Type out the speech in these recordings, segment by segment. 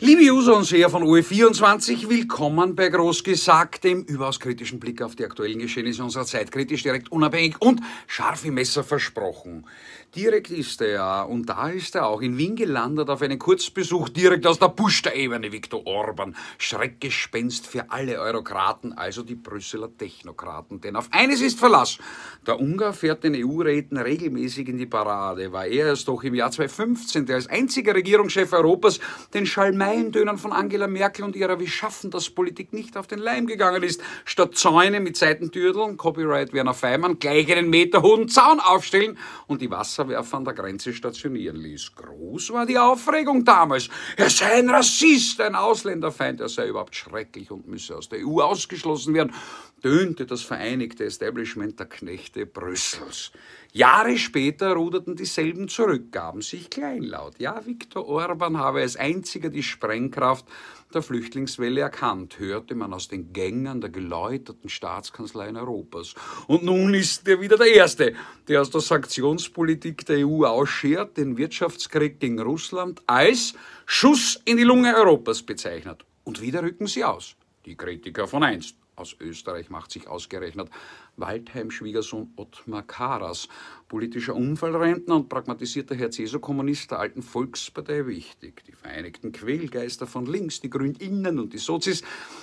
Liebe User und Seher von ue 24 willkommen bei Großgesagt, dem überaus kritischen Blick auf die aktuellen Geschehnisse unserer Zeit. Kritisch, direkt, unabhängig und scharf im Messer versprochen. Direkt ist er ja, und da ist er auch in Wien gelandet auf einen Kurzbesuch direkt aus der Pushter-Ebene, Viktor Orban. Schreckgespenst für alle Eurokraten, also die Brüsseler Technokraten. Denn auf eines ist Verlass. Der Ungar fährt den EU-Räten regelmäßig in die Parade. War er erst doch im Jahr 2015, der als einziger Regierungschef Europas den Schallmeier Reimdönern von Angela Merkel und ihrer Wie schaffen das Politik nicht auf den Leim gegangen ist. Statt Zäune mit Seitentürdeln, Copyright Werner Feimann, gleich einen Meter hohen Zaun aufstellen und die Wasserwerfer an der Grenze stationieren ließ. Groß war die Aufregung damals. Er sei ein Rassist, ein Ausländerfeind, er sei überhaupt schrecklich und müsse aus der EU ausgeschlossen werden, tönte das vereinigte Establishment der Knechte Brüssels. Jahre später ruderten dieselben zurück, gaben sich kleinlaut. Ja, Viktor Orban habe als einziger die Sprengkraft der Flüchtlingswelle erkannt, hörte man aus den Gängen der geläuterten Staatskanzleien Europas. Und nun ist er wieder der Erste, der aus der Sanktionspolitik der EU ausschert, den Wirtschaftskrieg gegen Russland als Schuss in die Lunge Europas bezeichnet. Und wieder rücken sie aus, die Kritiker von einst aus Österreich macht sich ausgerechnet Waldheim-Schwiegersohn Ottmar Karas, politischer Unfallrentner und pragmatisierter Herr jesu kommunist der alten Volkspartei wichtig. Die Vereinigten Quälgeister von links, die GrünInnen und die Sozis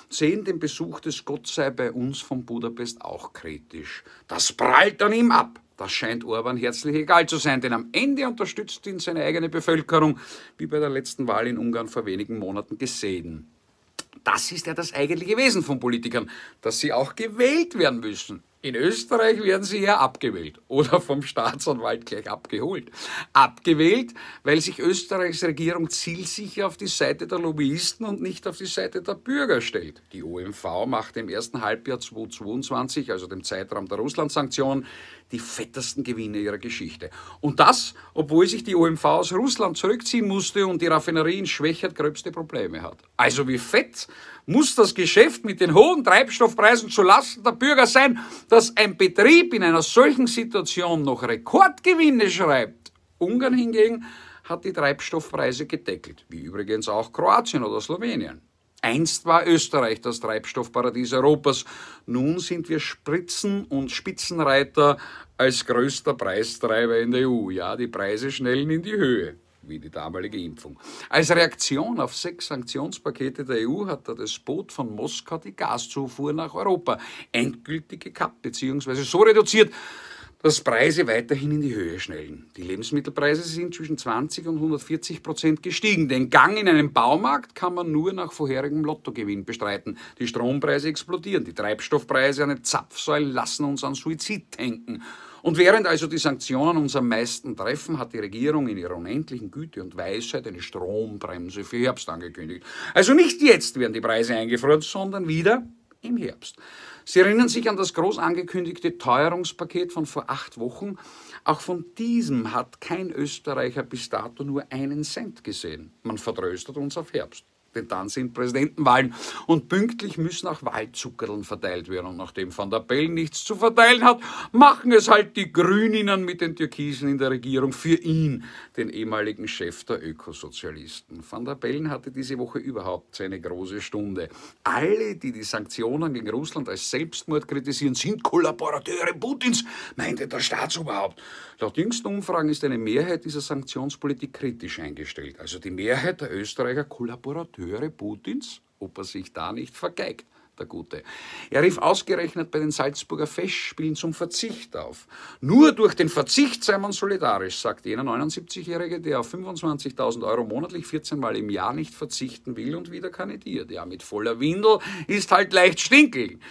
sehen den Besuch des Gott sei bei uns von Budapest auch kritisch. Das prallt an ihm ab. Das scheint Orban herzlich egal zu sein, denn am Ende unterstützt ihn seine eigene Bevölkerung, wie bei der letzten Wahl in Ungarn vor wenigen Monaten gesehen das ist ja das eigentliche Wesen von Politikern, dass sie auch gewählt werden müssen. In Österreich werden sie ja abgewählt oder vom Staatsanwalt gleich abgeholt. Abgewählt, weil sich Österreichs Regierung zielsicher auf die Seite der Lobbyisten und nicht auf die Seite der Bürger stellt. Die OMV macht im ersten Halbjahr 2022, also dem Zeitraum der Russland-Sanktionen, die fettesten Gewinne ihrer Geschichte. Und das, obwohl sich die OMV aus Russland zurückziehen musste und die Raffinerie in Schwächert gröbste Probleme hat. Also wie fett muss das Geschäft mit den hohen Treibstoffpreisen zulasten der Bürger sein, dass ein Betrieb in einer solchen Situation noch Rekordgewinne schreibt. Ungarn hingegen hat die Treibstoffpreise gedeckelt, wie übrigens auch Kroatien oder Slowenien. Einst war Österreich das Treibstoffparadies Europas, nun sind wir Spritzen- und Spitzenreiter als größter Preistreiber in der EU. Ja, die Preise schnellen in die Höhe wie die damalige Impfung. Als Reaktion auf sechs Sanktionspakete der EU hat der Despot von Moskau die Gaszufuhr nach Europa endgültig gekappt bzw. so reduziert, dass Preise weiterhin in die Höhe schnellen. Die Lebensmittelpreise sind zwischen 20 und 140 Prozent gestiegen. Den Gang in einen Baumarkt kann man nur nach vorherigem Lottogewinn bestreiten. Die Strompreise explodieren, die Treibstoffpreise an den Zapfsäulen lassen uns an Suizid denken. Und während also die Sanktionen uns am meisten treffen, hat die Regierung in ihrer unendlichen Güte und Weisheit eine Strombremse für Herbst angekündigt. Also nicht jetzt werden die Preise eingefroren, sondern wieder im Herbst. Sie erinnern sich an das groß angekündigte Teuerungspaket von vor acht Wochen. Auch von diesem hat kein Österreicher bis dato nur einen Cent gesehen. Man vertröstet uns auf Herbst denn dann sind Präsidentenwahlen. Und pünktlich müssen auch Wahlzuckerln verteilt werden. Und nachdem Van der Bellen nichts zu verteilen hat, machen es halt die Grüninnen mit den Türkisen in der Regierung für ihn, den ehemaligen Chef der Ökosozialisten. Van der Bellen hatte diese Woche überhaupt seine große Stunde. Alle, die die Sanktionen gegen Russland als Selbstmord kritisieren, sind Kollaborateure Putins, meinte der Staatsoberhaupt. Laut jüngsten Umfragen ist eine Mehrheit dieser Sanktionspolitik kritisch eingestellt. Also die Mehrheit der Österreicher Kollaborateure höre Putins, ob er sich da nicht vergeigt der Gute. Er rief ausgerechnet bei den Salzburger Festspielen zum Verzicht auf. Nur durch den Verzicht sei man solidarisch, sagt jener 79-Jährige, der auf 25.000 Euro monatlich 14 Mal im Jahr nicht verzichten will und wieder kandidiert. Ja, mit voller Windel ist halt leicht stinkeln.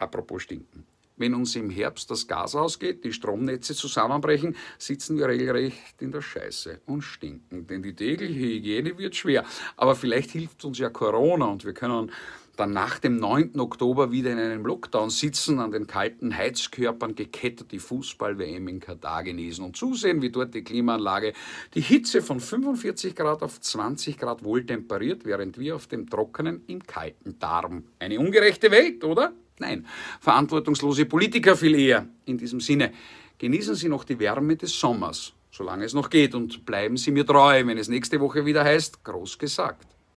Apropos stinken. Wenn uns im Herbst das Gas ausgeht, die Stromnetze zusammenbrechen, sitzen wir regelrecht in der Scheiße und stinken. Denn die tägliche Hygiene wird schwer. Aber vielleicht hilft uns ja Corona und wir können dann nach dem 9. Oktober wieder in einem Lockdown sitzen, an den kalten Heizkörpern gekettet die Fußball-WM in Katar genießen und zusehen, wie dort die Klimaanlage die Hitze von 45 Grad auf 20 Grad wohl temperiert, während wir auf dem Trockenen im kalten Darm. Eine ungerechte Welt, oder? Nein, verantwortungslose Politiker viel eher. In diesem Sinne, genießen Sie noch die Wärme des Sommers, solange es noch geht, und bleiben Sie mir treu, wenn es nächste Woche wieder heißt, groß gesagt.